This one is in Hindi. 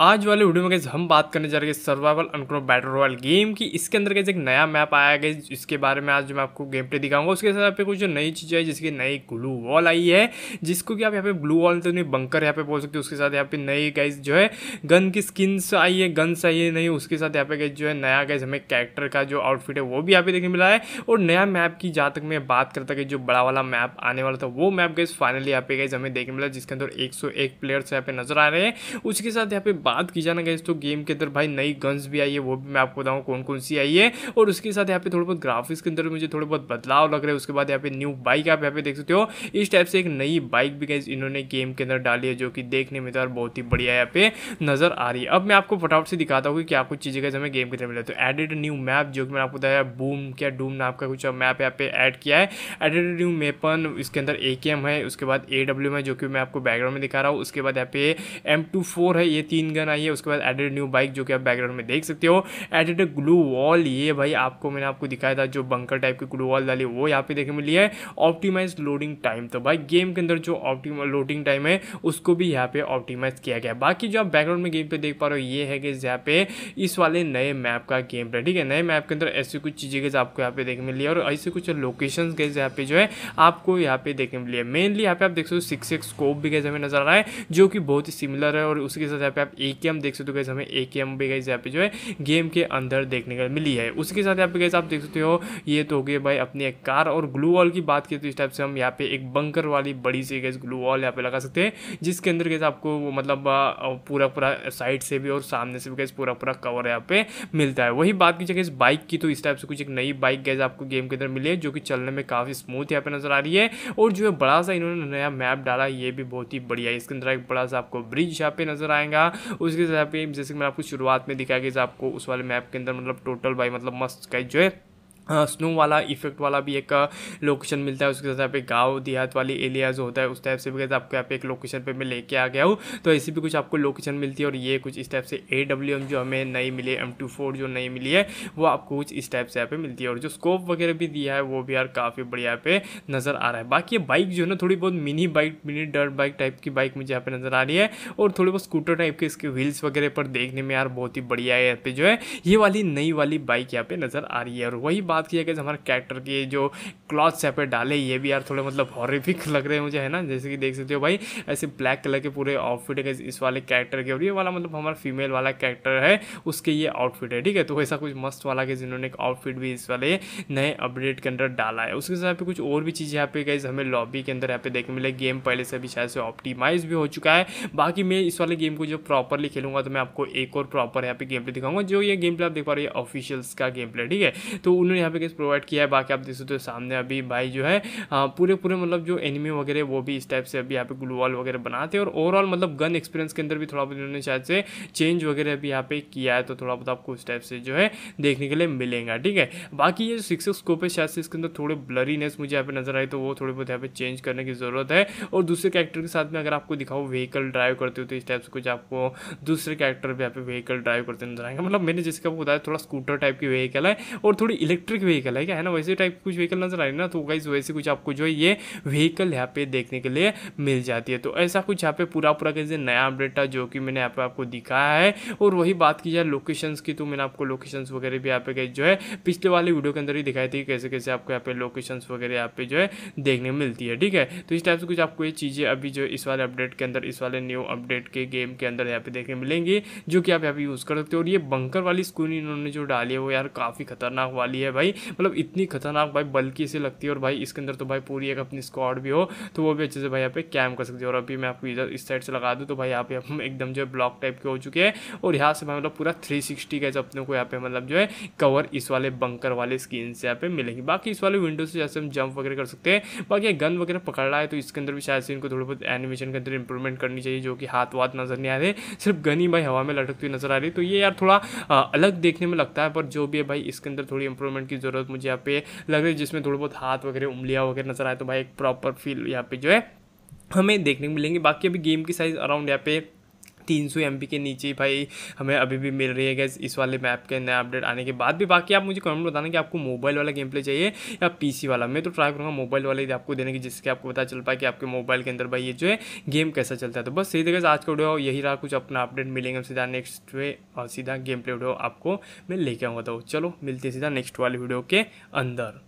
आज वाले वीडियो में कैसे हम बात करने जा रहे हैं सर्वाइवल अनक्रो बैटल रॉयल गेम की इसके अंदर कैसे एक नया मैप आया गया जिसके बारे में आज मैं आपको गेम पे दिखाऊंगा उसके साथ यहाँ पे कुछ नई चीज़ें आई जिसकी नई ग्लू वॉल आई है जिसको कि आप यहाँ पे ब्लू वॉल तो नहीं बंकर यहाँ पे बोल सकते हो उसके साथ यहाँ पे नई गैस जो है गन की स्किन्स आई है गन्स आई है नहीं उसके साथ यहाँ पे गैस जो है नया गैस हमें कैरेक्टर का जो आउटफिट है वो भी यहाँ पे देखने मिला है और नया मैप की जहाँ तक मैं बात करता कि जो बड़ा वाला मैप आने वाला था वो मैप गैस फाइनली यहाँ पे गैस हमें देखने मिला जिसके अंदर एक प्लेयर्स यहाँ पे नजर आ रहे हैं उसके साथ यहाँ पे बात की जाना गई तो गेम के अंदर भाई नई गन्स भी आई है वो भी मैं आपको बताऊँ कौन कौन सी आई है और उसके साथ यहाँ पे थोड़ा बहुत ग्राफिक्स के अंदर मुझे थोड़ा बहुत बदलाव लग रहा है उसके बाद यहाँ पे न्यू बाइक आप यहाँ पे देख सकते हो इस टाइप से एक नई बाइक भी गई इन्होंने गेम के अंदर डाली है जो कि देखने में तो बहुत ही बढ़िया यहाँ पे नजर आ रही है अब मैं आपको फटाफट से दिखाता हूँ कि क्या कुछ चीज़ें हमें गेम के अंदर मिले तो एडेड न्यू मैप जो कि मैंने आपको बताया बूम क्या डूम नाम का कुछ मैप यहाँ पे ऐड किया है एडेड न्यू मेपन इसके अंदर ए है उसके बाद ए है जो कि मैं आपको बैकग्राउंड में दिखा रहा हूँ उसके बाद यहाँ पे एम है ये तीन गन आई है उसके बाद एडेड न्यू बाइक जो कि आप बैकग्राउंड में देख सकते हो एडेड ग्लू वॉल ये भाई आपको मैंने आपको दिखाया था जो बंकर टाइप की ग्लू वॉल डाली वो यहाँ पे देखने मिली है ऑप्टीमाइज लोडिंग टाइम तो भाई गेम के अंदर जो ऑप्टिम लोडिंग टाइम है उसको भी यहाँ पे ऑप्टीमाइज किया गया बाकी जो आप बैकग्राउंड में गेम पे देख पा रहे हो ये है कि यहाँ पे इस वाले नए मैप का गेम है ठीक है नए मैप के अंदर ऐसी कुछ चीज़ें गई आपको यहाँ पे देखने मिली है और ऐसे कुछ लोकेशन गई यहाँ पे जो है आपको यहाँ पे देखने मिली है मेनली यहाँ पे आप देख सकते हो सिक्स एक्स स्कोप भी गए हमें नजर आ रहा है जो कि बहुत ही सिमिलर है और उसके साथ यहाँ पे आप ए ए के एम देख सकते हो गैस हमें ए के एम भी गैस यहाँ पे जो है गेम के अंदर देखने को मिली है उसके साथ यहाँ पे गैस आप देख सकते हो ये तो हो गया भाई अपनी एक कार और ग्लू वॉल की बात की तो इस टाइप से हम यहाँ पे एक बंकर वाली बड़ी सी गैस ग्लू वॉल यहाँ पे लगा सकते हैं जिसके अंदर गैस आपको मतलब पूरा पूरा साइड से भी और सामने से भी गैस पूरा पूरा कवर यहाँ पे मिलता है वही बात की जगह इस बाइक की तो इस टाइप से कुछ एक नई बाइक गैस आपको गेम के अंदर मिली है जो कि चलने में काफ़ी स्मूथ यहाँ पे नजर आ रही है और जो है बड़ा सा इन्होंने नया मैप डाला ये भी बहुत ही बढ़िया है इसके अंदर एक बड़ा सा आपको ब्रिज यहाँ पे नजर आएगा उसके हिसाब से जैसे कि मैंने आपको शुरुआत में दिखाया गया आपको उस वाले मैप के अंदर मतलब टोटल बाई मतलब मस्त का जो है स्नो हाँ, वाला इफेक्ट वाला भी एक लोकेशन मिलता है उसके साथ यहाँ पे गांव देहात वाली एरिया जो होता है उस टाइप से भी आपको यहाँ पे एक लोकेशन पे मैं लेके आ गया हूँ तो ऐसी भी कुछ आपको लोकेशन मिलती है और ये कुछ इस टाइप से ए डब्ल्यू एम जो हमें नई मिली है एम टू फोर जो नई मिली है वो आपको कुछ इस टाइप से यहाँ पे मिलती है और जो स्कोप वगैरह भी दिया है वो भी यार काफ़ी बढ़िया यहाँ पे नज़र आ रहा है बाकी ये बाइक जो है ना थोड़ी बहुत mini bike mini dirt bike type की बाइक मुझे यहाँ पे नज़र आ रही है और थोड़ी बहुत स्कूटर टाइप के इसके व्हील्स वगैरह पर देखने में यार बहुत ही बढ़िया है यहाँ पे जो है ये वाली नई वाली बाइक यहाँ पे नज़र आ रही है और वही बात बात किया कि हमारे कैरेक्टर की जो क्लॉथ्स यहाँ पे डाले ये भी यार थोड़े मतलब हॉरिफिक लग रहे हैं मुझे है ना जैसे कि देख सकते हो भाई ऐसे ब्लैक कलर के पूरे आउटफिट है इस वाले कैरेक्टर के और ये वाला मतलब हमारा फीमेल वाला कैरेक्टर है उसके ये आउटफिट है ठीक है तो ऐसा कुछ मस्त वाला कि जिन्होंने एक आउटफिट भी इस वाले नए अपडेट के अंदर डाला है उसके साथ कुछ और भी चीज़ यहाँ पे गई हमें लॉबी के अंदर यहाँ पे देखने मिले गेम पहले से भी शायद से ऑप्टीमाइज भी हो चुका है बाकी मैं इस वाले गेम को जो प्रॉपरली खेलूंगा तो मैं आपको एक और प्रॉपर यहाँ पे गेम प्ले दिखाऊंगा जो ये गेम प्ले आप देख पा रहे हैं ऑफिशियल्स का गेम प्ले ठीक है तो उन्होंने यहाँ पे कैसे प्रोवाइड किया है बाकी आप देख सकते हो सामने अभी भाई जो है हाँ, पूरे पूरे मतलब जो एनिमी वगैरह वो भी इस टाइप से अभी यहाँ पे ग्लू वॉल वगैरह बनाते हैं और ओवरऑल मतलब गन एक्सपीरियंस के अंदर भी थोड़ा बहुत इन्होंने शायद से चेंज वगैरह अभी यहाँ पे किया है तो थोड़ा बहुत आपको उस टाइप से जो है देखने के लिए मिलेगा ठीक है बाकी ये जो सिक्स स्कोप है शायद से इसके अंदर थोड़े ब्लरीनेस मुझे यहाँ पे नजर आई तो वो थोड़े बहुत यहाँ पे चेंज करने की ज़रूरत है और दूसरे कैरेक्टर के साथ में अगर आपको दिखाओ व्हीकल ड्राइव करते हो तो इस टाइप से कुछ आपको दूसरे कैरेक्टर भी यहाँ पे व्हीकल ड्राइव करते नजर आएंगे मतलब मैंने जिसका बताया थोड़ा स्कूटर टाइप की व्हीकल है और थोड़ी इलेक्ट्रिक इलेक्ट्रिक व्हीकल है क्या है ना वैसे टाइप कुछ व्हीकल नजर आ रही है ना तो गाइज वैसे कुछ आपको जो है ये व्हीकल यहाँ पे देखने के लिए मिल जाती है तो ऐसा कुछ यहाँ पे पूरा पूरा कैसे नया अपडेट था जो कि मैंने यहाँ पे आपको दिखाया है और वही बात की जाए लोकेशन की तो मैंने आपको लोकेशन वगैरह भी यहाँ पे जो है पिछले वाले वीडियो के अंदर ही दिखाई थी कैसे कैसे आपको यहाँ पे लोकेशन वगैरह यहाँ पे जो है देखने मिलती है ठीक है तो इस टाइप से कुछ आपको ये चीज़ें अभी जो इस वाले अपडेट के अंदर इस वाले न्यू अपडेट के गेम के अंदर यहाँ पे देखने मिलेंगी जो कि आप यहाँ पे यूज़ कर सकते हो और ये बंकर वाली स्क्रीन इन्होंने जो डाली है वो यार काफ़ी खतरनाक वाली है भाई भाई मतलब इतनी खतरनाक भाई बल्कि से लगती है और भाई इसके अंदर तो भाई पूरी एक अपनी स्क्वाड भी हो तो वो भी अच्छे से भाई यहाँ पे कैम कर सकती है और अभी मैं आपको इधर इस साइड से लगा दूँ तो भाई यहाँ पे हम एकदम जो है ब्लॉक टाइप के हो चुके हैं और यहाँ से भाई मतलब पूरा थ्री सिक्सटी का अपने को यहाँ पे मतलब जो है कवर इस वाले बंकर वाले स्क्रीन से यहाँ पे मिलेंगे बाकी इस वाले विंडो से जैसे हम जंप वगैरह कर सकते हैं बाकी गन वगैरह पकड़ रहा है तो इसके अंदर भी शायद से इनको थोड़ा बहुत एनिमेशन के अंदर इंप्रूवमेंट करनी चाहिए जो कि हाथ वाथ नजर नहीं आ रहे सिर्फ गन ही भाई हवा में लटकती हुई नजर आ रही तो ये यार थोड़ा अलग देखने में लगता है पर जो भी है भाई इसके अंदर थोड़ी इंप्रूवमेंट की ज़रूरत मुझे यहाँ पे लग रही है जिसमें थोड़ा बहुत हाथ वगैरह उंगलियाँ वगैरह नजर आए तो भाई एक प्रॉपर फील यहाँ पे जो है हमें देखने को मिलेंगे बाकी अभी गेम की साइज़ अराउंड यहाँ पे तीन सौ एम के नीचे भाई हमें अभी भी मिल रही है गैस इस वाले मैप के नया अपडेट आने के बाद भी बाकी आप मुझे कमेंट बताना कि आपको मोबाइल वाला गेम प्ले चाहिए या पी वाला मैं तो ट्राई करूँगा मोबाइल वाले ही आपको देने की जिससे आपको पता चल पाए कि आपके मोबाइल के अंदर भाई ये जो है गेम कैसा चलता है तो बस सही देखा आज का वीडियो यही रहा कुछ अपना अपडेट मिलेंगे सीधा नेक्स्ट वे और सीधा गेम प्ले वीडियो आपको मैं लेके आऊँगा तो चलो मिलते सीधा नेक्स्ट वाले वीडियो के अंदर